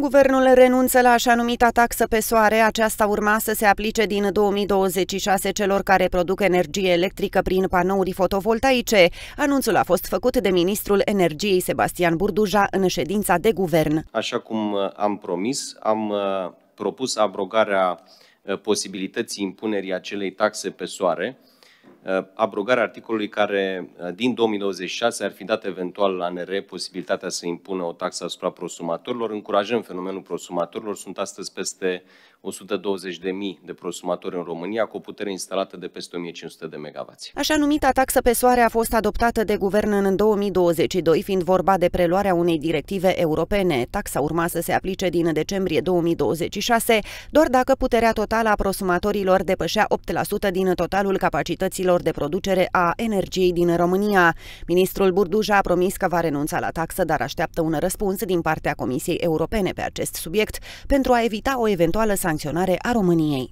Guvernul renunță la așa numita taxă pe soare, aceasta urma să se aplice din 2026 celor care produc energie electrică prin panouri fotovoltaice. Anunțul a fost făcut de ministrul energiei Sebastian Burduja în ședința de guvern. Așa cum uh, am promis, am uh, propus abrogarea uh, posibilității impunerii acelei taxe pe soare, Uh, abrogarea articolului care uh, din 2026 ar fi dat eventual la NR posibilitatea să impună o taxă asupra prosumatorilor. Încurajăm fenomenul prosumatorilor. Sunt astăzi peste 120.000 de prosumatori în România, cu o putere instalată de peste 1500 de MW. Așa numita taxă pe soare a fost adoptată de guvern în 2022, fiind vorba de preluarea unei directive europene. Taxa urma să se aplice din decembrie 2026, doar dacă puterea totală a prosumatorilor depășea 8% din totalul capacităților proceselor de producere a energiei din România. Ministrul Burduja a promis că va renunța la taxă, dar așteaptă un răspuns din partea Comisiei Europene pe acest subiect pentru a evita o eventuală sancționare a României.